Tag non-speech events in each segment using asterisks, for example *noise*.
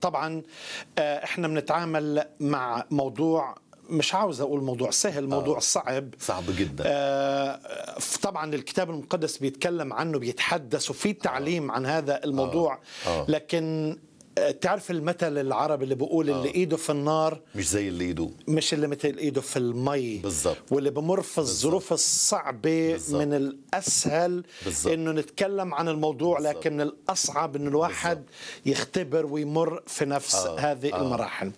طبعا آه، احنا بنتعامل مع موضوع مش عاوز اقول موضوع سهل موضوع آه. صعب صعب جدا آه طبعا الكتاب المقدس بيتكلم عنه بيتحدث وفي تعليم آه. عن هذا الموضوع آه. آه. لكن تعرف المثل العربي اللي بيقول آه. اللي ايده في النار مش زي اللي ايده مش اللي مثل ايده في المي بالضبط واللي بمر في الظروف الصعبه بالزبط. من الاسهل بالزبط. انه نتكلم عن الموضوع بالزبط. لكن الاصعب انه الواحد بالزبط. يختبر ويمر في نفس آه. هذه آه. المراحل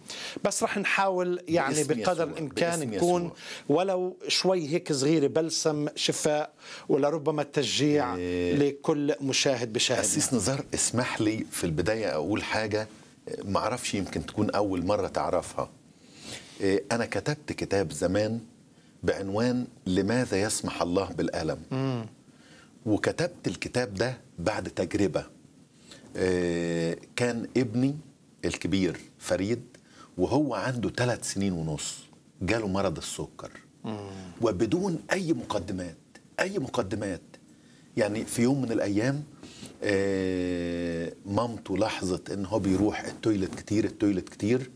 بس رح نحاول يعني بقدر الامكان نكون ولو شوي هيك صغيره بلسم شفاء ولربما تشجيع إيه. لكل مشاهد بشاهد اسيس نزار اسمح لي في البدايه اقول حاجه حاجه ما اعرفش يمكن تكون اول مره تعرفها إيه، انا كتبت كتاب زمان بعنوان لماذا يسمح الله بالالم وكتبت الكتاب ده بعد تجربه إيه، كان ابني الكبير فريد وهو عنده ثلاث سنين ونص جاله مرض السكر وبدون اي مقدمات اي مقدمات يعني في يوم من الايام إيه، مامته لاحظت ان هو بيروح التويلت كتير التويلت كتير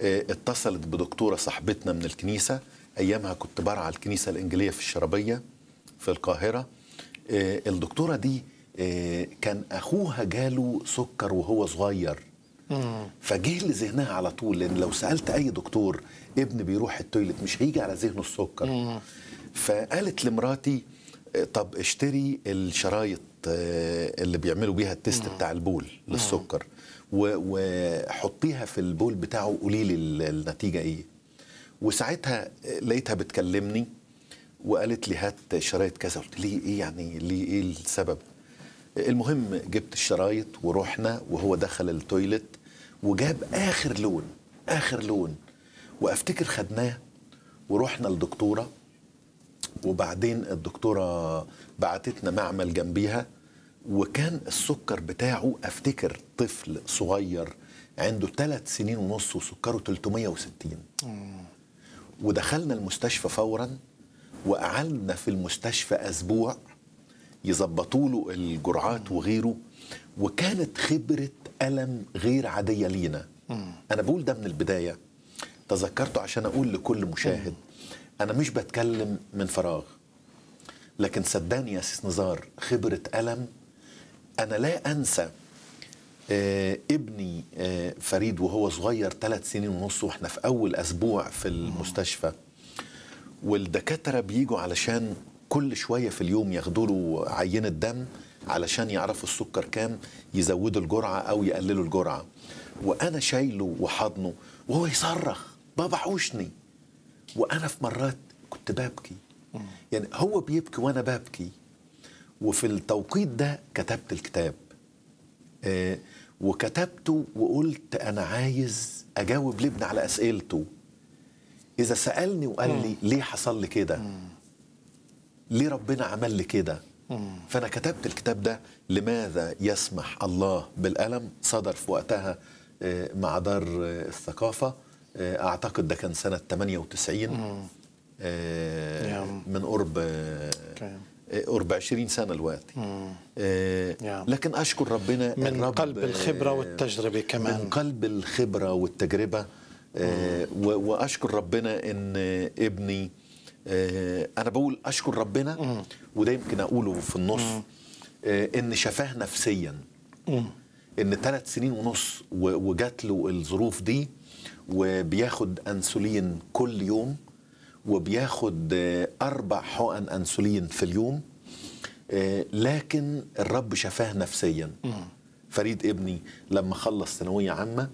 آه، اتصلت بدكتوره صاحبتنا من الكنيسه ايامها كنت برعى الكنيسه الانجيليه في الشربيه في القاهره آه، الدكتوره دي آه، كان اخوها جاله سكر وهو صغير فجه لذهنها على طول لان لو سالت اي دكتور ابن بيروح التويلت مش هيجي على ذهنه السكر فقالت لمراتي طب اشتري الشرايط آه، اللي بيعملوا بيها التيست بتاع البول للسكر وحطيها في البول بتاعه قولي لي النتيجه ايه وساعتها لقيتها بتكلمني وقالت لي هات شرايط كذا قلت ليه ايه يعني ليه ايه السبب المهم جبت الشرايط ورحنا وهو دخل التويلت وجاب اخر لون اخر لون وافتكر خدناه ورحنا لدكتوره وبعدين الدكتورة بعتتنا معمل جنبيها وكان السكر بتاعه افتكر طفل صغير عنده ثلاث سنين ونص وسكره 360 ودخلنا المستشفى فورا وقعدنا في المستشفى اسبوع يظبطوا له الجرعات وغيره وكانت خبره الم غير عاديه لينا انا بقول ده من البدايه تذكرته عشان اقول لكل مشاهد انا مش بتكلم من فراغ لكن صدقني يا سيس نزار خبره الم انا لا انسى آه، ابني آه، فريد وهو صغير ثلاث سنين ونص واحنا في اول اسبوع في المستشفى والدكاتره بيجوا علشان كل شويه في اليوم ياخدوا له عينه دم علشان يعرفوا السكر كام يزودوا الجرعه او يقللوا الجرعه وانا شايله وحضنه وهو يصرخ بابا حوشني وانا في مرات كنت ببكي يعني هو بيبكي وانا ببكي وفي التوقيت ده كتبت الكتاب آه وكتبته وقلت انا عايز اجاوب لابني على اسئلته اذا سالني وقال لي ليه حصل لي كده ليه ربنا عمل لي كده فانا كتبت الكتاب ده لماذا يسمح الله بالالم صدر في وقتها آه، مع دار آه، الثقافه آه، اعتقد ده كان سنه 98 آه، من قرب آه، قرب 20 سنه دلوقتي لكن اشكر ربنا من قلب الخبره والتجربه كمان من قلب الخبره والتجربه واشكر ربنا ان ابني انا بقول اشكر ربنا وده يمكن اقوله في النص ان شفاه نفسيا ان ثلاث سنين ونص وجات له الظروف دي وبياخد انسولين كل يوم وبياخد آه، اربع حقن انسولين في اليوم آه، لكن الرب شفاه نفسيا فريد ابني لما خلص ثانويه عامه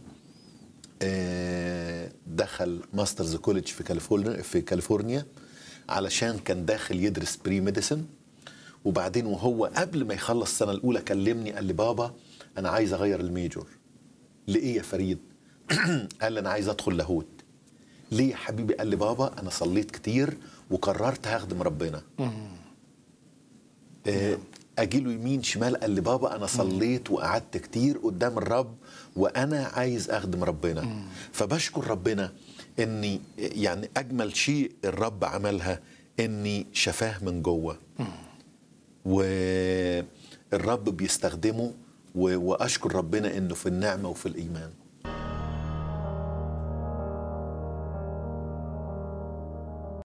آه، دخل ماسترز كوليدج في كاليفورنيا في كاليفورنيا علشان كان داخل يدرس بري ميديسن وبعدين وهو قبل ما يخلص السنه الاولى كلمني قال لي بابا انا عايز اغير الميجور لايه يا فريد *clears throat* قال لي انا عايز ادخل لاهوت ليه يا حبيبي قال لي بابا انا صليت كتير وقررت هخدم ربنا آه، اجي له يمين شمال قال لي بابا انا صليت وقعدت كتير قدام الرب وانا عايز اخدم ربنا فبشكر ربنا اني يعني اجمل شيء الرب عملها اني شفاه من جوه والرب بيستخدمه واشكر ربنا انه في النعمه وفي الايمان